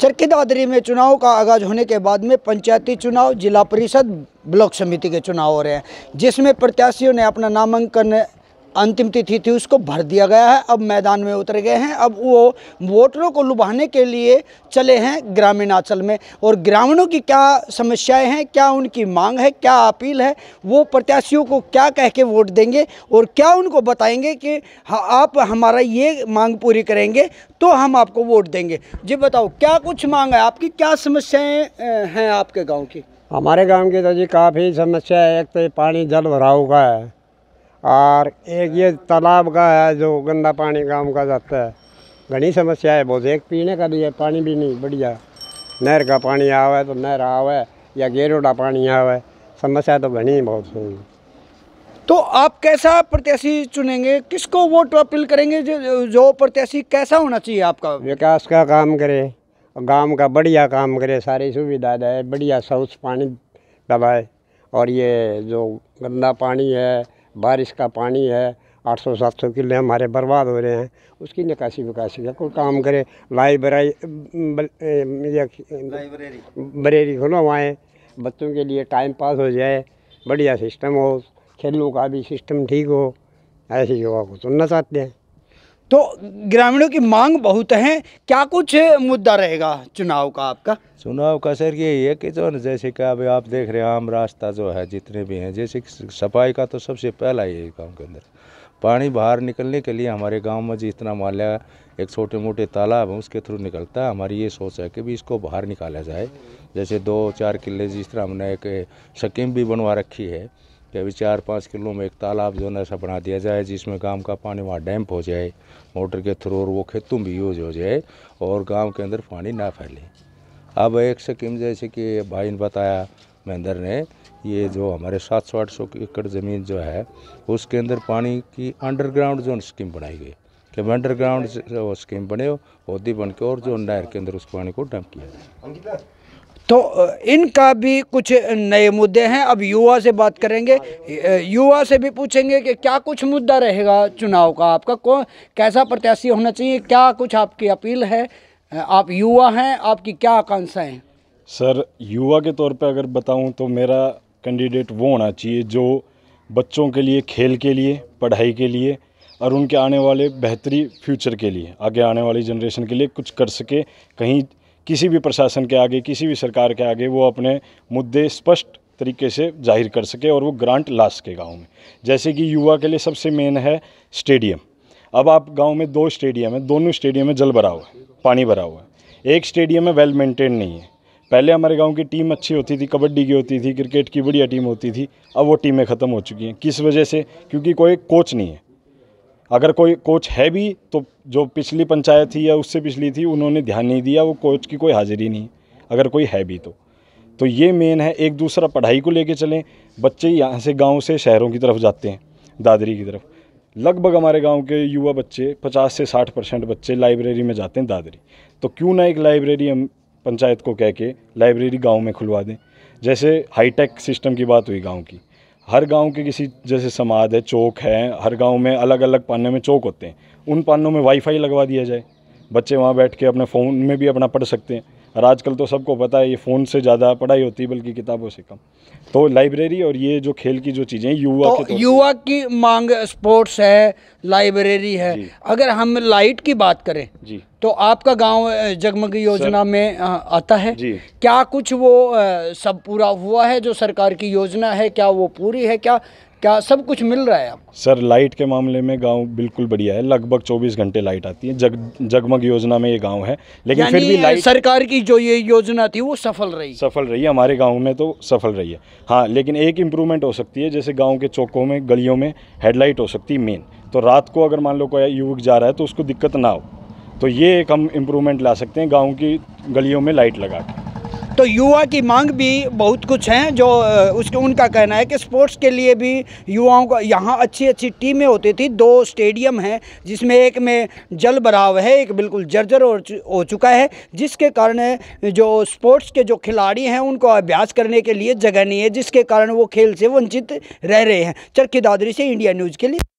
चरखी दादरी में चुनाव का आगाज होने के बाद में पंचायती चुनाव जिला परिषद ब्लॉक समिति के चुनाव हो रहे हैं जिसमें प्रत्याशियों ने अपना नामांकन अंतिम तिथि थी उसको भर दिया गया है अब मैदान में उतर गए हैं अब वो वोटरों को लुभाने के लिए चले हैं ग्रामीणांचल में और ग्रामीणों की क्या समस्याएं हैं क्या उनकी मांग है क्या अपील है वो प्रत्याशियों को क्या कह के वोट देंगे और क्या उनको बताएंगे कि आप हमारा ये मांग पूरी करेंगे तो हम आपको वोट देंगे जी बताओ क्या कुछ मांग है आपकी क्या समस्याएँ हैं आपके गाँव की हमारे गाँव की तो जी काफ़ी समस्या है एक तो पानी जल भराव का है और एक ये तालाब का है जो गंदा पानी गांव का जाता है घनी समस्या है बहुत एक पीने का भी है पानी भी नहीं बढ़िया नहर का पानी आवे तो नहर आवे या गेरोडा पानी आवे समस्या तो घनी बहुत होगी तो आप कैसा प्रत्याशी चुनेंगे किसको वोट अपील करेंगे जो, जो प्रत्याशी कैसा होना चाहिए आपका विकास का काम करे गांव का बढ़िया काम करे सारी सुविधा दे बढ़िया शौच पानी दबाए और ये जो गंदा पानी है बारिश का पानी है आठ सौ सात सौ किले हमारे बर्बाद हो रहे हैं उसकी निकासी विकासी का कोई काम करे लाइब्रेरी बरेरी खुलवाएँ बच्चों के लिए टाइम पास हो जाए बढ़िया सिस्टम हो खेलों का भी सिस्टम ठीक हो ऐसी युवा को सुनना तो चाहते हैं तो ग्रामीणों की मांग बहुत है क्या कुछ मुद्दा रहेगा चुनाव का आपका चुनाव का सर यही है कि जो जैसे कि अभी आप देख रहे हैं आम रास्ता जो है जितने भी हैं जैसे सफाई का तो सबसे पहला ही गाँव के अंदर पानी बाहर निकलने के लिए हमारे गांव में जितना लिया एक छोटे मोटे तालाब है उसके थ्रू निकलता है हमारी ये सोच है कि भी इसको बाहर निकाला जाए जैसे दो चार किले जिस तरह हमने एक सकीम भी बनवा रखी है कि अभी चार पाँच किलो में एक तालाब जो है ऐसा बना दिया जाए जिसमें गांव का पानी वहाँ डैम्प हो जाए मोटर के थ्रू और वो खेतों भी यूज हो जाए और गांव के अंदर पानी ना फैले अब एक स्कीम जैसे कि भाई ने बताया महेंद्र ने ये जो हमारे सात सौ आठ सौ एकड़ ज़मीन जो है उसके अंदर पानी की अंडरग्राउंड जोन स्कीम बनाई गई कि अंडरग्राउंड स्कीम बने होदी बन के और जो नहर के अंदर उस पानी को डंप किया जाए तो इनका भी कुछ नए मुद्दे हैं अब युवा से बात करेंगे युवा से भी पूछेंगे कि क्या कुछ मुद्दा रहेगा चुनाव का आपका कौन कैसा प्रत्याशी होना चाहिए क्या कुछ आपकी अपील है आप युवा हैं आपकी क्या आकांक्षाएँ सर युवा के तौर पर अगर बताऊं तो मेरा कैंडिडेट वो होना चाहिए जो बच्चों के लिए खेल के लिए पढ़ाई के लिए और उनके आने वाले बेहतरी फ्यूचर के लिए आगे आने वाली जनरेशन के लिए कुछ कर सके कहीं किसी भी प्रशासन के आगे किसी भी सरकार के आगे वो अपने मुद्दे स्पष्ट तरीके से जाहिर कर सके और वो ग्रांट ला सके गाँव में जैसे कि युवा के लिए सबसे मेन है स्टेडियम अब आप गांव में दो स्टेडियम है दोनों स्टेडियम में जल भरा हुआ है पानी भरा हुआ है एक स्टेडियम में वेल मेंटेन नहीं है पहले हमारे गांव की टीम अच्छी होती थी कबड्डी की होती थी क्रिकेट की बढ़िया टीम होती थी अब वो टीमें ख़त्म हो चुकी हैं किस वजह से क्योंकि कोई कोच नहीं है अगर कोई कोच है भी तो जो पिछली पंचायत थी या उससे पिछली थी उन्होंने ध्यान नहीं दिया वो कोच की कोई हाजिरी नहीं अगर कोई है भी तो तो ये मेन है एक दूसरा पढ़ाई को लेके चलें बच्चे यहाँ से गाँव से शहरों की तरफ जाते हैं दादरी की तरफ लगभग हमारे गांव के युवा बच्चे 50 से 60 परसेंट बच्चे लाइब्रेरी में जाते हैं दादरी तो क्यों ना एक लाइब्रेरी हम पंचायत को कह के लाइब्रेरी गांव में खुलवा दें जैसे हाईटेक सिस्टम की बात हुई गांव की हर गांव के किसी जैसे समाज है चौक है हर गांव में अलग अलग पानों में चौक होते हैं उन पानों में वाईफाई लगवा दिया जाए बच्चे वहाँ बैठ के अपने फ़ोन में भी अपना पढ़ सकते हैं और आजकल तो सबको पता है ये फ़ोन से ज़्यादा पढ़ाई होती है बल्कि किताबों से कम तो लाइब्रेरी और ये जो खेल की जो चीज़ें युवा तो युवा की मांग स्पोर्ट्स है लाइब्रेरी है अगर हम लाइट की बात करें जी तो आपका गांव जगमग योजना में आता है जी क्या कुछ वो सब पूरा हुआ है जो सरकार की योजना है क्या वो पूरी है क्या क्या सब कुछ मिल रहा है आपको सर लाइट के मामले में गांव बिल्कुल बढ़िया है लगभग 24 घंटे लाइट आती है जग जगमग योजना में ये गांव है लेकिन फिर भी लाइट सरकार की जो ये योजना थी वो सफल रही सफल रही है हमारे गाँव में तो सफल रही है हाँ लेकिन एक इम्प्रूवमेंट हो सकती है जैसे गाँव के चौकों में गलियों में हेडलाइट हो सकती है मेन तो रात को अगर मान लो कोई युवक जा रहा है तो उसको दिक्कत ना हो तो ये एक हम इम्प्रूवमेंट ला सकते हैं गाँव की गलियों में लाइट लगा के तो युवा की मांग भी बहुत कुछ हैं जो उसके उनका कहना है कि स्पोर्ट्स के लिए भी युवाओं को यहाँ अच्छी अच्छी टीमें होती थी दो स्टेडियम हैं जिसमें एक में जल भराव है एक बिल्कुल जर्जर हो चुका है जिसके कारण जो स्पोर्ट्स के जो खिलाड़ी हैं उनको अभ्यास करने के लिए जगह नहीं है जिसके कारण वो खेल से वंचित रह रहे हैं चरखी दादरी से इंडिया न्यूज़ के लिए